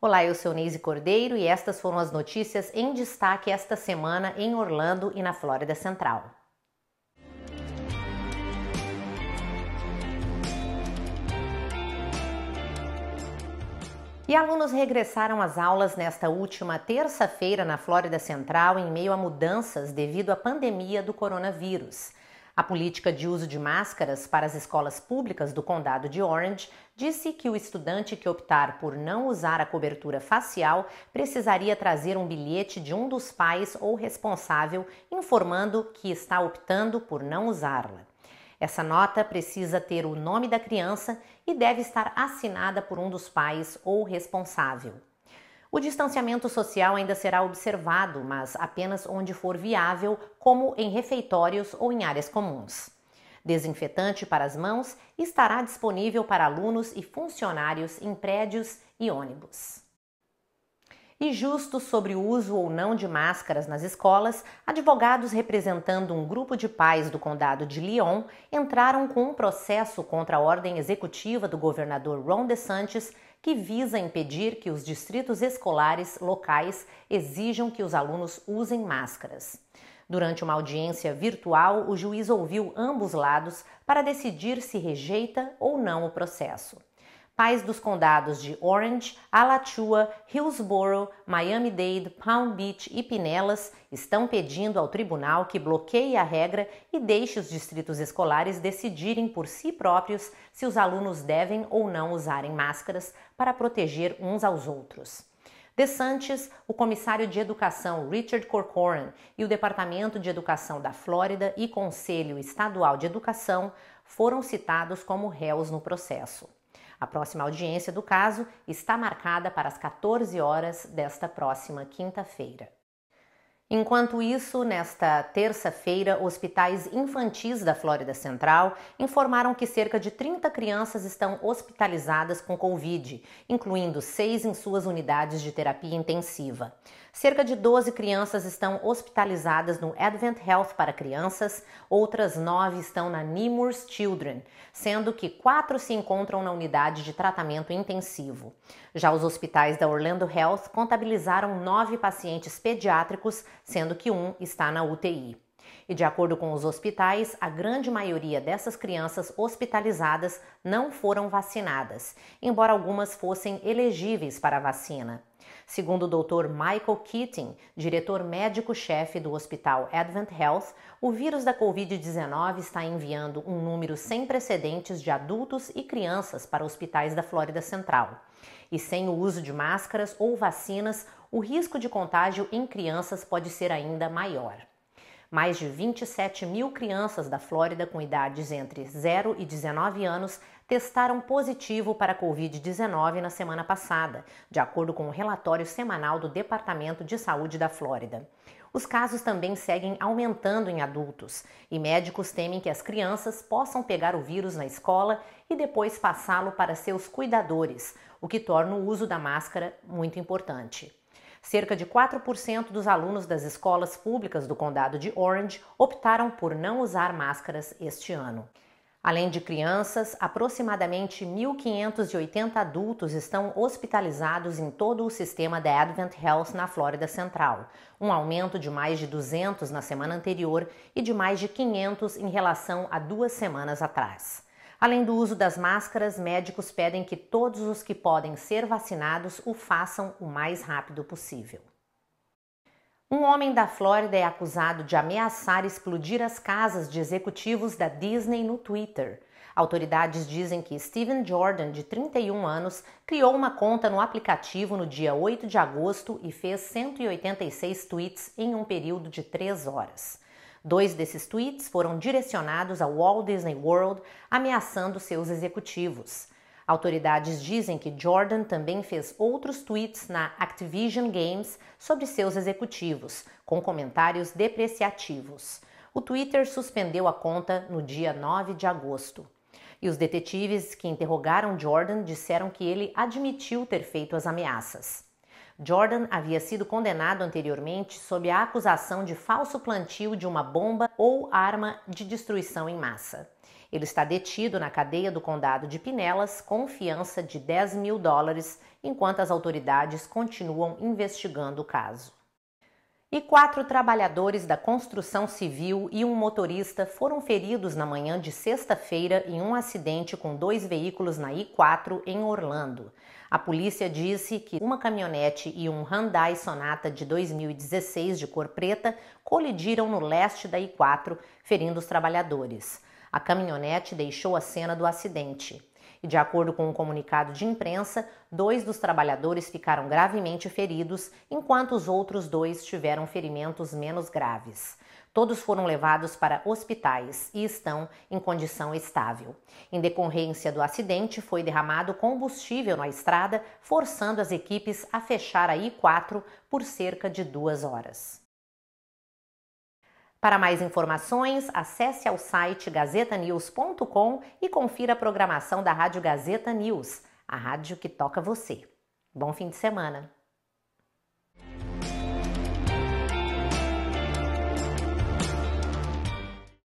Olá, eu sou Neise Cordeiro e estas foram as notícias em destaque esta semana em Orlando e na Flórida Central. E alunos regressaram às aulas nesta última terça-feira na Flórida Central em meio a mudanças devido à pandemia do coronavírus. A política de uso de máscaras para as escolas públicas do Condado de Orange disse que o estudante que optar por não usar a cobertura facial precisaria trazer um bilhete de um dos pais ou responsável informando que está optando por não usá-la. Essa nota precisa ter o nome da criança e deve estar assinada por um dos pais ou responsável. O distanciamento social ainda será observado, mas apenas onde for viável, como em refeitórios ou em áreas comuns. Desinfetante para as mãos estará disponível para alunos e funcionários em prédios e ônibus e justo sobre o uso ou não de máscaras nas escolas, advogados representando um grupo de pais do condado de Lyon entraram com um processo contra a ordem executiva do governador Ron DeSantis que visa impedir que os distritos escolares locais exijam que os alunos usem máscaras. Durante uma audiência virtual, o juiz ouviu ambos lados para decidir se rejeita ou não o processo pais dos condados de Orange, Alachua, Hillsborough, Miami-Dade, Palm Beach e Pinellas estão pedindo ao tribunal que bloqueie a regra e deixe os distritos escolares decidirem por si próprios se os alunos devem ou não usarem máscaras para proteger uns aos outros. De Santos, o comissário de Educação Richard Corcoran e o Departamento de Educação da Flórida e Conselho Estadual de Educação foram citados como réus no processo. A próxima audiência do caso está marcada para as 14 horas desta próxima quinta-feira. Enquanto isso, nesta terça-feira, hospitais infantis da Flórida Central informaram que cerca de 30 crianças estão hospitalizadas com Covid, incluindo seis em suas unidades de terapia intensiva. Cerca de 12 crianças estão hospitalizadas no Advent Health para crianças, outras nove estão na Nemours Children, sendo que quatro se encontram na unidade de tratamento intensivo. Já os hospitais da Orlando Health contabilizaram nove pacientes pediátricos sendo que um está na UTI. E de acordo com os hospitais, a grande maioria dessas crianças hospitalizadas não foram vacinadas, embora algumas fossem elegíveis para a vacina. Segundo o Dr. Michael Keating, diretor médico-chefe do hospital Advent Health, o vírus da Covid-19 está enviando um número sem precedentes de adultos e crianças para hospitais da Flórida Central. E sem o uso de máscaras ou vacinas, o risco de contágio em crianças pode ser ainda maior. Mais de 27 mil crianças da Flórida com idades entre 0 e 19 anos testaram positivo para Covid-19 na semana passada, de acordo com o um relatório semanal do Departamento de Saúde da Flórida. Os casos também seguem aumentando em adultos e médicos temem que as crianças possam pegar o vírus na escola e depois passá-lo para seus cuidadores, o que torna o uso da máscara muito importante. Cerca de 4% dos alunos das escolas públicas do condado de Orange optaram por não usar máscaras este ano. Além de crianças, aproximadamente 1.580 adultos estão hospitalizados em todo o sistema da Advent Health na Flórida Central, um aumento de mais de 200 na semana anterior e de mais de 500 em relação a duas semanas atrás. Além do uso das máscaras, médicos pedem que todos os que podem ser vacinados o façam o mais rápido possível. Um homem da Flórida é acusado de ameaçar explodir as casas de executivos da Disney no Twitter. Autoridades dizem que Steven Jordan, de 31 anos, criou uma conta no aplicativo no dia 8 de agosto e fez 186 tweets em um período de três horas. Dois desses tweets foram direcionados ao Walt Disney World, ameaçando seus executivos. Autoridades dizem que Jordan também fez outros tweets na Activision Games sobre seus executivos, com comentários depreciativos. O Twitter suspendeu a conta no dia 9 de agosto. E os detetives que interrogaram Jordan disseram que ele admitiu ter feito as ameaças. Jordan havia sido condenado anteriormente sob a acusação de falso plantio de uma bomba ou arma de destruição em massa. Ele está detido na cadeia do condado de Pinelas com fiança de 10 mil dólares, enquanto as autoridades continuam investigando o caso. E quatro trabalhadores da construção civil e um motorista foram feridos na manhã de sexta-feira em um acidente com dois veículos na I-4 em Orlando. A polícia disse que uma caminhonete e um Hyundai Sonata de 2016 de cor preta colidiram no leste da I-4, ferindo os trabalhadores. A caminhonete deixou a cena do acidente. E de acordo com um comunicado de imprensa, dois dos trabalhadores ficaram gravemente feridos, enquanto os outros dois tiveram ferimentos menos graves. Todos foram levados para hospitais e estão em condição estável. Em decorrência do acidente, foi derramado combustível na estrada, forçando as equipes a fechar a I-4 por cerca de duas horas. Para mais informações, acesse ao site gazetanews.com e confira a programação da Rádio Gazeta News, a rádio que toca você. Bom fim de semana!